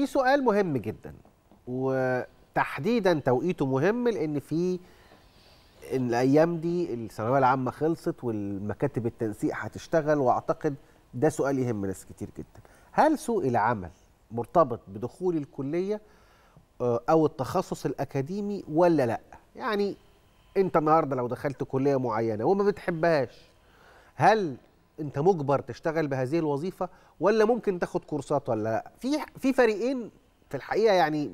في سؤال مهم جدا وتحديدا توقيته مهم لان في الايام دي الثانويه العامه خلصت والمكاتب التنسيق هتشتغل واعتقد ده سؤال يهم ناس كتير جدا هل سوق العمل مرتبط بدخول الكليه آه، او التخصص الاكاديمي ولا لا يعني انت النهارده لو دخلت كليه معينه وما بتحبهاش هل انت مجبر تشتغل بهذه الوظيفه ولا ممكن تاخد كورسات ولا لا في في فريقين في الحقيقه يعني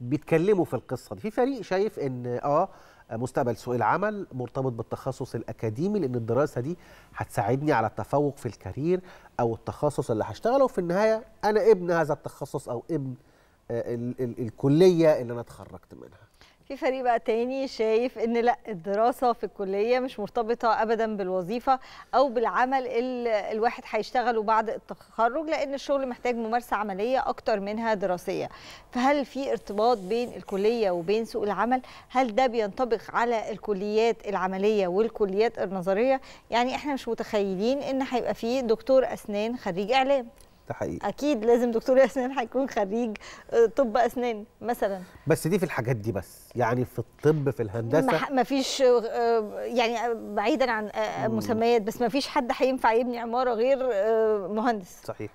بيتكلموا في القصه دي في فريق شايف ان اه مستقبل سوق العمل مرتبط بالتخصص الاكاديمي لان الدراسه دي هتساعدني على التفوق في الكارير او التخصص اللي هشتغله وفي النهايه انا ابن هذا التخصص او ابن آه، الكليه اللي انا اتخرجت منها في فريق بقى تاني شايف ان لا الدراسه في الكليه مش مرتبطه ابدا بالوظيفه او بالعمل اللي الواحد هيشتغله بعد التخرج لان الشغل محتاج ممارسه عمليه اكتر منها دراسيه فهل في ارتباط بين الكليه وبين سوق العمل هل ده بينطبق على الكليات العمليه والكليات النظريه يعني احنا مش متخيلين ان هيبقى في دكتور اسنان خريج اعلام حقيقي اكيد لازم دكتور اسنان هيكون خريج آه، طب اسنان مثلا بس دي في الحاجات دي بس يعني في الطب في الهندسه ما فيش آه، يعني آه، بعيدا عن مسميات بس ما فيش حد هينفع يبني عماره غير مهندس صحيح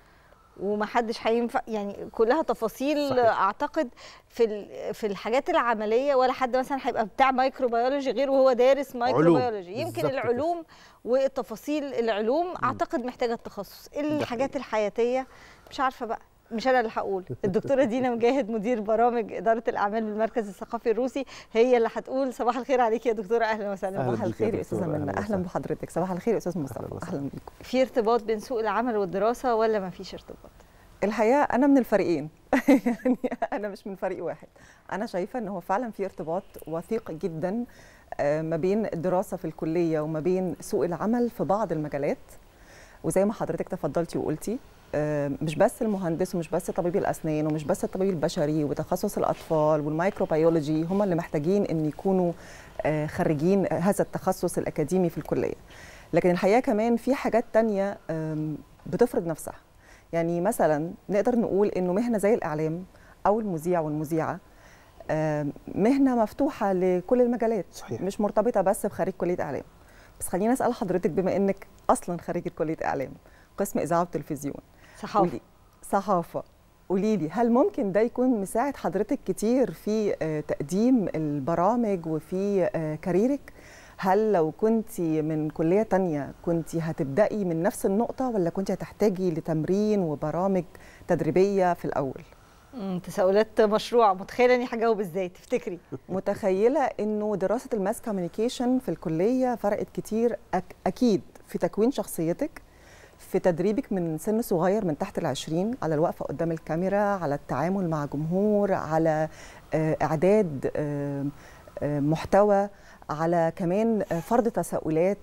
ومحدش هينفع يعني كلها تفاصيل صحيح. اعتقد في في الحاجات العمليه ولا حد مثلا هيبقى بتاع مايكروبيولوجي غير وهو دارس مايكروبيولوجي يمكن العلوم والتفاصيل العلوم اعتقد محتاجه التخصص الحاجات الحياتيه مش عارفه بقى مش انا اللي هقول الدكتوره دينا مجاهد مدير برامج اداره الاعمال بالمركز الثقافي الروسي هي اللي هتقول صباح الخير عليك يا دكتوره اهلا وسهلا صباح الخير يا استاذه منى اهلا بحضرتك صباح الخير يا استاذ مصطفى اهلا بيكم في ارتباط بين سوق العمل والدراسه ولا ما فيش ارتباط الحقيقه انا من الفريقين يعني انا مش من فريق واحد انا شايفه ان هو فعلا في ارتباط وثيق جدا آه، ما بين الدراسه في الكليه وما بين سوق العمل في بعض المجالات وزي ما حضرتك تفضلتي وقلتي آه، مش بس المهندس ومش بس طبيب الاسنان ومش بس الطبيب البشري وتخصص الاطفال والمايكروبيولوجي هم اللي محتاجين ان يكونوا آه، خريجين هذا التخصص الاكاديمي في الكليه لكن الحقيقه كمان في حاجات تانية بتفرض نفسها يعني مثلا نقدر نقول انه مهنه زي الاعلام او المذيع والمذيعه مهنه مفتوحه لكل المجالات صحيح. مش مرتبطه بس بخريج كليه اعلام بس خليني اسال حضرتك بما انك اصلا خريجه كليه اعلام قسم اذاعه وتلفزيون صحافه صحافه قولي لي هل ممكن ده يكون مساعد حضرتك كتير في آه، تقديم البرامج وفي آه، كاريرك هل لو كنت من كلية تانية كنت هتبدأي من نفس النقطة ولا كنت هتحتاجي لتمرين وبرامج تدريبية في الأول؟ تساؤلات مشروع متخيله اني هجاوب ازاي تفتكري متخيله انه دراسه الماس كوميونيكيشن في الكليه فرقت كتير اكيد في تكوين شخصيتك في تدريبك من سن صغير من تحت العشرين على الوقفة قدام الكاميرا على التعامل مع جمهور على آه، إعداد آه، آه، محتوى على كمان فرض تساؤلات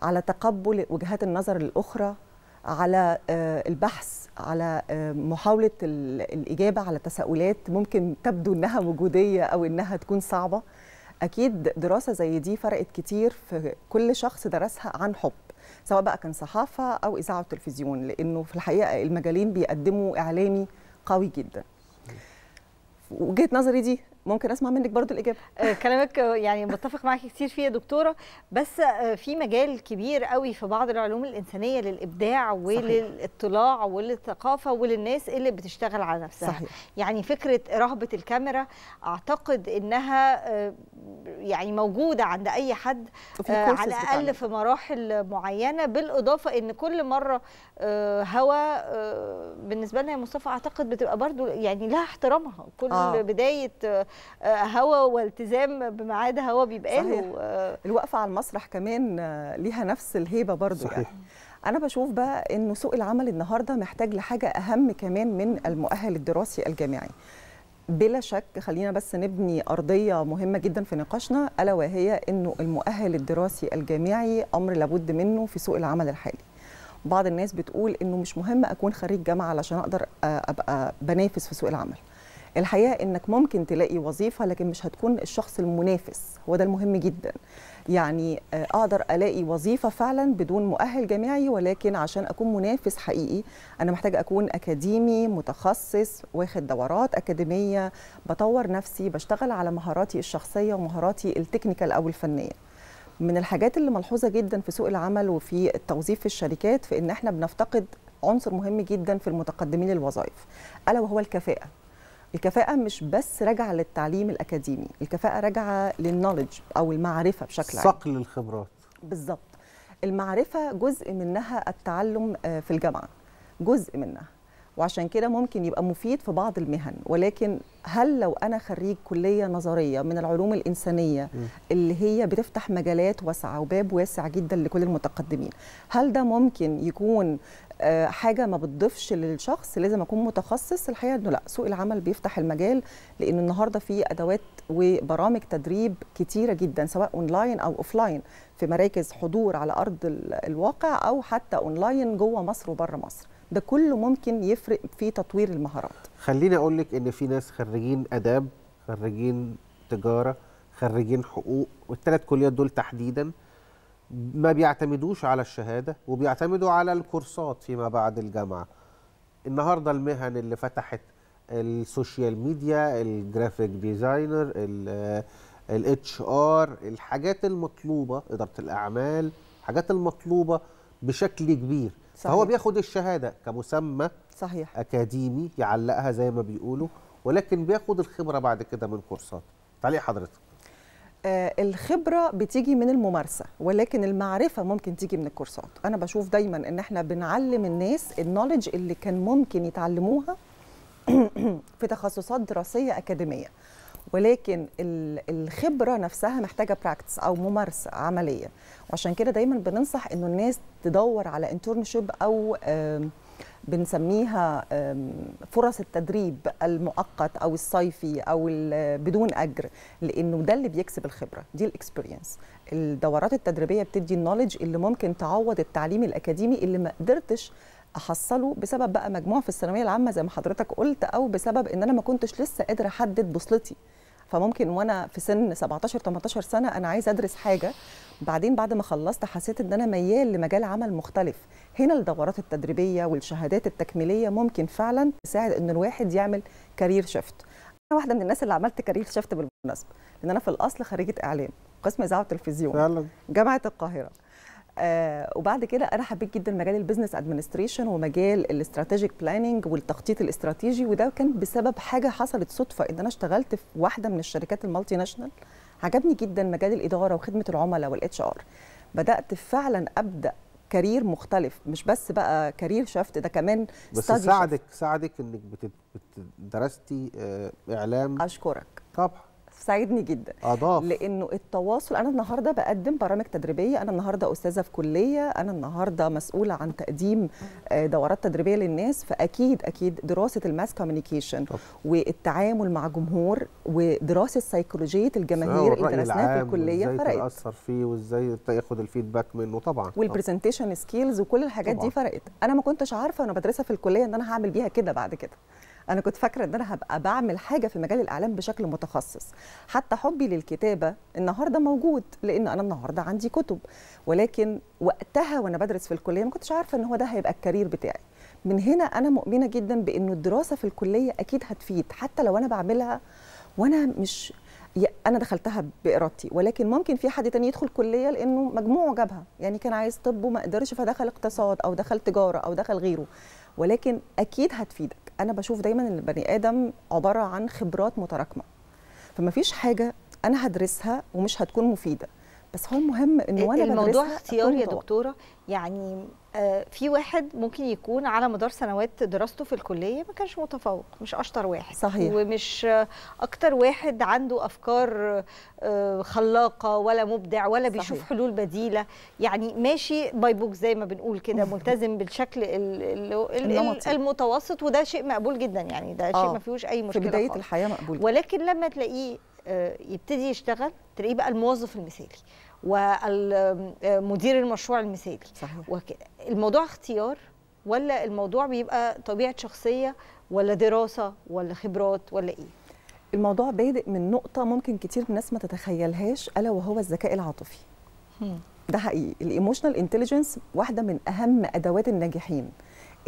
على تقبل وجهات النظر الأخرى على البحث على محاولة الإجابة على تساؤلات ممكن تبدو أنها وجودية أو أنها تكون صعبة أكيد دراسة زي دي فرقت كتير في كل شخص درسها عن حب سواء بقى كان صحافه او اذاعه وتلفزيون لانه في الحقيقه المجالين بيقدموا اعلامي قوي جدا وجهه نظري دي ممكن اسمع منك برضو الاجابه آه، كلامك آه، يعني متفق معاكي كتير فيه يا دكتوره بس آه، في مجال كبير قوي في بعض العلوم الانسانيه للابداع وللاطلاع وللثقافه وللناس اللي بتشتغل على نفسها صحيح. يعني فكره رهبه الكاميرا اعتقد انها يعني موجوده عند اي حد على الاقل في مراحل معينه بالاضافه ان كل مره هوا بالنسبه لنا يا مصطفى اعتقد بتبقى برضو يعني لها احترامها كل آه. بدايه هوا والتزام بميعاد هوا بيبقى له آه. الوقفه على المسرح كمان آه، ليها نفس الهيبه برضو يعني. صحيح. يعني انا بشوف بقى انه سوق العمل النهارده محتاج لحاجه اهم كمان من المؤهل الدراسي الجامعي بلا شك خلينا بس نبني أرضية مهمة جدا في نقاشنا ألا وهي أنه المؤهل الدراسي الجامعي أمر لابد منه في سوق العمل الحالي بعض الناس بتقول أنه مش مهم أكون خريج جامعة علشان أقدر آه، أبقى بنافس في سوق العمل الحقيقه انك ممكن تلاقي وظيفه لكن مش هتكون الشخص المنافس هو ده المهم جدا يعني آه، اقدر الاقي وظيفه فعلا بدون مؤهل جامعي ولكن عشان اكون منافس حقيقي انا محتاج اكون اكاديمي متخصص واخد دورات اكاديميه بطور نفسي بشتغل على مهاراتي الشخصيه ومهاراتي التكنيكال او الفنيه من الحاجات اللي ملحوظه جدا في سوق العمل وفي التوظيف في الشركات في ان احنا بنفتقد عنصر مهم جدا في المتقدمين للوظائف الا وهو الكفاءه الكفاءه مش بس راجعه للتعليم الاكاديمي الكفاءه راجعه للنولج او المعرفه بشكل عام صقل الخبرات بالظبط المعرفه جزء منها التعلم آه، في الجامعه جزء منها وعشان كده ممكن يبقى مفيد في بعض المهن ولكن هل لو انا خريج كليه نظريه من العلوم الانسانيه اللي هي بتفتح مجالات واسعه وباب واسع جدا لكل المتقدمين هل ده ممكن يكون آه، حاجه ما بتضيفش للشخص لازم اكون متخصص الحقيقه انه لا سوق العمل بيفتح المجال لان النهارده في ادوات وبرامج تدريب كتيره جدا سواء اونلاين او اوفلاين في مراكز حضور على ارض الواقع او حتى اونلاين جوه مصر وبره مصر ده كله ممكن يفرق في تطوير المهارات خليني اقول لك ان في ناس خريجين اداب خريجين تجاره خريجين حقوق والثلاث كليات دول تحديدا ما بيعتمدوش على الشهاده وبيعتمدوا على الكورسات فيما بعد الجامعه النهارده المهن اللي فتحت السوشيال ميديا الجرافيك ديزاينر الاتش ار الحاجات المطلوبه اداره الاعمال الحاجات المطلوبه بشكل كبير صحيح. فهو بياخد الشهاده كمسمى صحيح اكاديمي يعلقها زي ما بيقولوا ولكن بياخد الخبره بعد كده من كورسات تعليق حضرتك آه الخبره بتيجي من الممارسه ولكن المعرفه ممكن تيجي من الكورسات انا بشوف دايما ان احنا بنعلم الناس النولج اللي كان ممكن يتعلموها في تخصصات دراسيه اكاديميه ولكن الخبره نفسها محتاجه براكتس او ممارسه عمليه وعشان كده دايما بننصح انه الناس تدور على انترنشيب او بنسميها فرص التدريب المؤقت او الصيفي او بدون اجر لانه ده اللي بيكسب الخبره دي الاكسبيرينس الدورات التدريبيه بتدي النولج اللي ممكن تعوض التعليم الاكاديمي اللي ما قدرتش احصله بسبب بقى مجموع في الثانويه العامه زي ما حضرتك قلت او بسبب ان انا ما كنتش لسه قادره احدد بوصلتي فممكن وانا في سن 17 18 سنه انا عايز ادرس حاجه بعدين بعد ما خلصت حسيت ان انا ميال لمجال عمل مختلف هنا الدورات التدريبيه والشهادات التكميليه ممكن فعلا تساعد ان الواحد يعمل كارير شيفت انا واحده من الناس اللي عملت كارير شيفت بالمناسبه لان انا في الاصل خريجه اعلام قسم اذاعه وتلفزيون جامعه القاهره آه، وبعد كده انا حبيت جدا مجال البيزنس ادمنستريشن ومجال الاستراتيجيك بلاننج والتخطيط الاستراتيجي وده كان بسبب حاجه حصلت صدفه ان انا اشتغلت في واحده من الشركات المالتي ناشونال عجبني جدا مجال الاداره وخدمه العملاء والاتش ار بدات فعلا ابدا كارير مختلف مش بس بقى كارير شفت ده كمان بس ساعدك شفت. ساعدك انك درستي آه، اعلام اشكرك طبعا ساعدني جدا أضاف. لانه التواصل انا النهارده بقدم برامج تدريبيه انا النهارده استاذه في كليه انا النهارده مسؤوله عن تقديم آه، دورات تدريبيه للناس فاكيد اكيد دراسه الماس كوميونيكيشن والتعامل مع جمهور ودراسه سيكولوجيه الجماهير اللي درسناها في الكليه فرقت ازاي تاثر فيه وازاي تاخد الفيدباك منه طبعا والبرزنتيشن سكيلز وكل الحاجات طبعًا. دي فرقت انا ما كنتش عارفه وانا بدرسها في الكليه ان انا هعمل بيها كده بعد كده انا كنت فاكره ان انا هبقى بعمل حاجه في مجال الاعلام بشكل متخصص حتى حبي للكتابه النهارده موجود لان انا النهارده عندي كتب ولكن وقتها وانا بدرس في الكليه ما كنتش عارفه ان هو ده هيبقى الكارير بتاعي من هنا انا مؤمنه جدا بانه الدراسه في الكليه اكيد هتفيد حتى لو انا بعملها وانا مش انا دخلتها بارادتي ولكن ممكن في حد تاني يدخل كليه لانه مجموعه جابها يعني كان عايز طب وما قدرش فدخل اقتصاد او دخل تجاره او دخل غيره ولكن اكيد هتفيدك انا بشوف دايما ان البني ادم عباره عن خبرات متراكمه فما فيش حاجه انا هدرسها ومش هتكون مفيده بس هو المهم ان وانا الموضوع اختيار يا دكتوره يعني آه، في واحد ممكن يكون على مدار سنوات دراسته في الكليه ما كانش متفوق مش اشطر واحد صحيح ومش اكتر واحد عنده افكار آه، خلاقه ولا مبدع ولا صحيح. بيشوف حلول بديله يعني ماشي باي بوك زي ما بنقول كده ملتزم بالشكل المتوسط وده شيء مقبول جدا يعني ده شيء آه. ما فيهوش اي مشكله في بدايه الحياه مقبول ولكن لما تلاقيه يبتدي يشتغل تلاقيه بقى الموظف المثالي ومدير المشروع المثالي صحيح. وكده الموضوع اختيار ولا الموضوع بيبقى طبيعه شخصيه ولا دراسه ولا خبرات ولا ايه الموضوع بادئ من نقطه ممكن كتير من الناس ما تتخيلهاش الا وهو الذكاء العاطفي ده حقيقي الايموشنال انتليجنس واحده من اهم ادوات الناجحين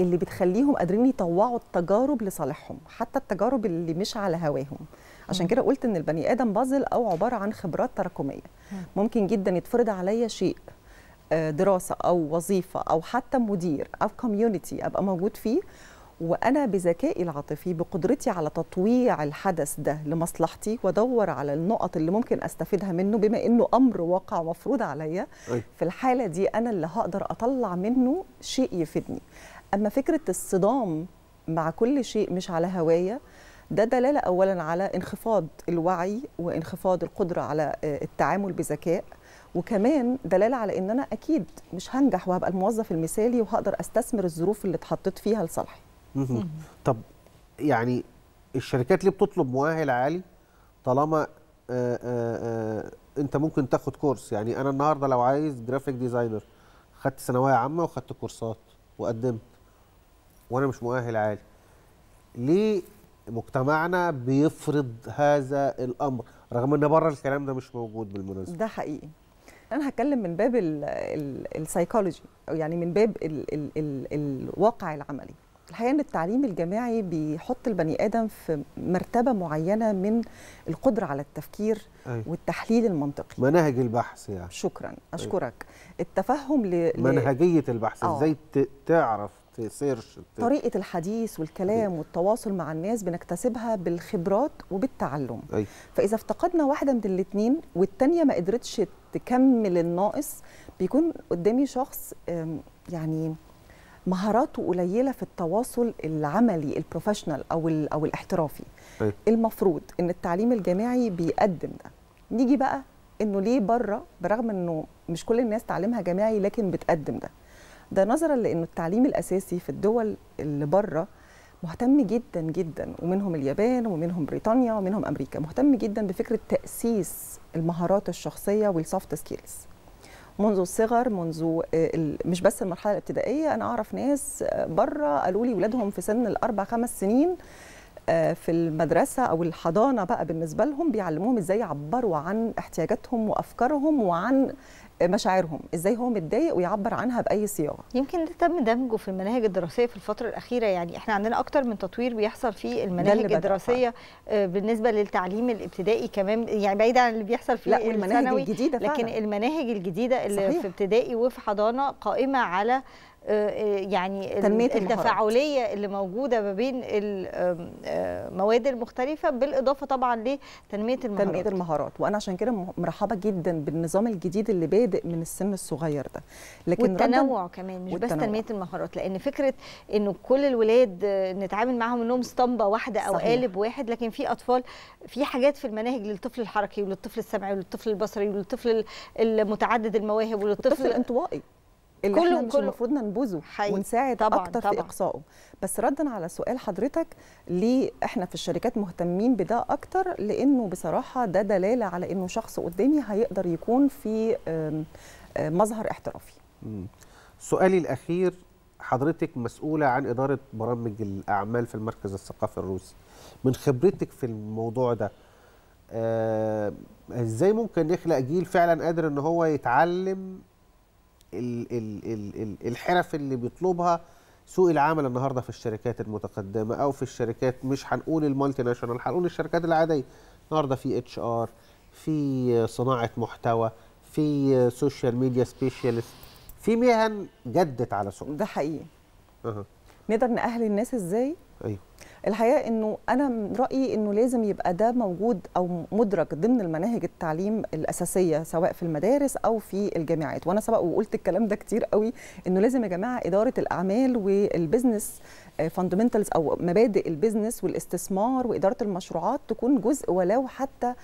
اللي بتخليهم قادرين يطوعوا التجارب لصالحهم حتى التجارب اللي مش على هواهم عشان كده قلت ان البني ادم بازل او عباره عن خبرات تراكميه ممكن جدا يتفرض عليا شيء آه، دراسه او وظيفه او حتى مدير او كوميونتي ابقى موجود فيه وانا بذكائي العاطفي بقدرتي على تطويع الحدث ده لمصلحتي وادور على النقط اللي ممكن استفيدها منه بما انه امر واقع مفروض عليا في الحاله دي انا اللي هقدر اطلع منه شيء يفيدني اما فكره الصدام مع كل شيء مش على هوايه ده دلاله اولا على انخفاض الوعي وانخفاض القدره على آه، التعامل بذكاء وكمان دلاله على ان انا اكيد مش هنجح وهبقى الموظف المثالي وهقدر استثمر الظروف اللي اتحطيت فيها لصالحي طب يعني الشركات ليه بتطلب مؤهل عالي طالما آآ آه، آآ آه، انت ممكن تاخد كورس يعني انا النهارده لو عايز جرافيك ديزاينر خدت ثانويه عامه وخدت كورسات وقدمت وانا مش مؤهل عالي ليه مجتمعنا بيفرض هذا الامر رغم ان بره الكلام ده مش موجود بالمناسبه ده حقيقي انا هتكلم من باب السايكولوجي او يعني من باب الـ الـ الـ الواقع العملي الحقيقه ان التعليم الجامعي بيحط البني ادم في مرتبه معينه من القدره على التفكير أي. والتحليل المنطقي مناهج البحث يعني شكرا اشكرك أي. التفهم ل... منهجيه البحث أوه. ازاي تعرف في سيرش بت... طريقه الحديث والكلام والتواصل مع الناس بنكتسبها بالخبرات وبالتعلم أي. فاذا افتقدنا واحده من الاثنين والثانيه ما قدرتش تكمل الناقص بيكون قدامي شخص يعني مهاراته قليله في التواصل العملي البروفيشنال او او الاحترافي أي. المفروض ان التعليم الجامعي بيقدم ده نيجي بقى انه ليه بره برغم انه مش كل الناس تعليمها جامعي لكن بتقدم ده ده نظرا لانه التعليم الاساسي في الدول اللي بره مهتم جدا جدا ومنهم اليابان ومنهم بريطانيا ومنهم امريكا مهتم جدا بفكره تاسيس المهارات الشخصيه والسوفت سكيلز منذ الصغر منذ آه، مش بس المرحله الابتدائيه انا اعرف ناس آه، بره قالوا لي ولادهم في سن الاربع خمس سنين آه، في المدرسه او الحضانه بقى بالنسبه لهم بيعلموهم ازاي يعبروا عن احتياجاتهم وافكارهم وعن مشاعرهم ازاي هو متضايق ويعبر عنها باي صياغه يمكن ده تم دمجه في المناهج الدراسيه في الفتره الاخيره يعني احنا عندنا اكتر من تطوير بيحصل في المناهج الدراسيه آه، بالنسبه للتعليم الابتدائي كمان يعني بعيد عن اللي بيحصل في لا والمناهج الجديده فعلا. لكن المناهج الجديده اللي صحيح. في ابتدائي وفي حضانه قائمه على آه، آه، يعني التفاعليه اللي موجوده ما بين المواد المختلفه بالاضافه طبعا لتنميه المهارات تنميه المهارات وانا عشان كده مرحبه جدا بالنظام الجديد اللي بادئ من السن الصغير ده لكن والتنوع كمان مش والتنوع. بس تنميه المهارات لان فكره انه كل الولاد نتعامل معاهم انهم اسطمبه واحده او صحيح. قالب واحد لكن في اطفال في حاجات في المناهج للطفل الحركي وللطفل السمعي وللطفل البصري وللطفل المتعدد المواهب وللطفل الانطوائي اللي كله احنا مش كله المفروض ننبذه حقيقي. ونساعد طبعًا اكتر طبعًا. في اقصائه بس ردا على سؤال حضرتك ليه احنا في الشركات مهتمين بده اكتر لانه بصراحه ده دلاله على انه شخص قدامي هيقدر يكون في آه، مظهر احترافي سؤالي الاخير حضرتك مسؤوله عن اداره برامج الاعمال في المركز الثقافي الروسي من خبرتك في الموضوع ده آه، ازاي ممكن نخلق جيل فعلا قادر ان هو يتعلم الحرف اللي بيطلبها سوق العمل النهارده في الشركات المتقدمه او في الشركات مش هنقول المالتي ناشونال هنقول الشركات العاديه النهارده في اتش ار في صناعه محتوى في سوشيال ميديا سبيشالست في مهن جدت على سوق ده حقيقي أه. نقدر نأهل الناس ازاي ايوه الحقيقه انه انا من رايي انه لازم يبقى ده موجود او مدرج ضمن المناهج التعليم الاساسيه سواء في المدارس او في الجامعات وانا سبق وقلت الكلام ده كتير قوي انه لازم يا جماعه اداره الاعمال والبزنس فاندمنتالز او مبادئ البيزنس والاستثمار واداره المشروعات تكون جزء ولو حتى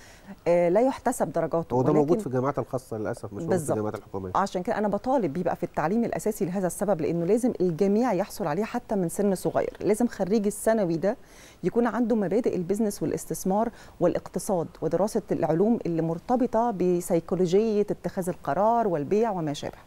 آه، لا يحتسب درجاته وده موجود في الجامعات الخاصه للاسف مش موجود في الجامعات الحكوميه عشان كده انا بطالب بيبقى في التعليم الاساسي لهذا السبب لانه لازم الجميع يحصل عليه حتى من سن صغير لازم خريج الثانوي ده يكون عنده مبادئ البيزنس والاستثمار والاقتصاد ودراسه العلوم اللي مرتبطه بسيكولوجيه اتخاذ القرار والبيع وما شابه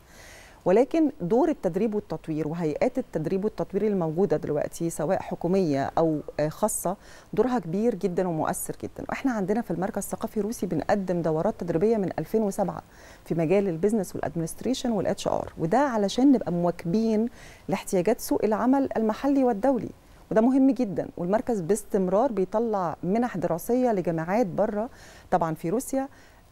ولكن دور التدريب والتطوير وهيئات التدريب والتطوير الموجوده دلوقتي سواء حكوميه او آه، خاصه دورها كبير جدا ومؤثر جدا واحنا عندنا في المركز الثقافي الروسي بنقدم دورات تدريبيه من 2007 في مجال البيزنس والادمنستريشن والاتش ار وده علشان نبقى مواكبين لاحتياجات سوق العمل المحلي والدولي وده مهم جدا والمركز باستمرار بيطلع منح دراسيه لجامعات بره طبعا في روسيا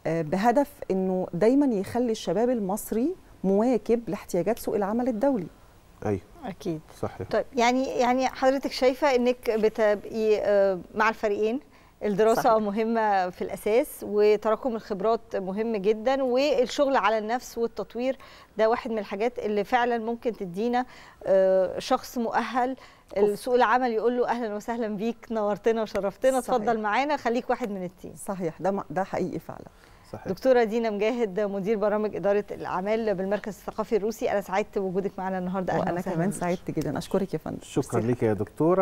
آه، بهدف انه دايما يخلي الشباب المصري مواكب لاحتياجات سوق العمل الدولي ايوه اكيد صحيح طيب يعني يعني حضرتك شايفه انك بتبقي مع الفريقين الدراسه صحيح. مهمه في الاساس وتراكم الخبرات مهم جدا والشغل على النفس والتطوير ده واحد من الحاجات اللي فعلا ممكن تدينا آه، شخص مؤهل سوق العمل يقول له اهلا وسهلا بيك نورتنا وشرفتنا اتفضل معانا خليك واحد من التيم صحيح ده ده حقيقي فعلا صحيح. دكتوره دينا مجاهد مدير برامج اداره الاعمال بالمركز الثقافي الروسي انا سعدت بوجودك معنا النهارده انا كمان سعدت جدا اشكرك يا فندم شكرا لك يا دكتوره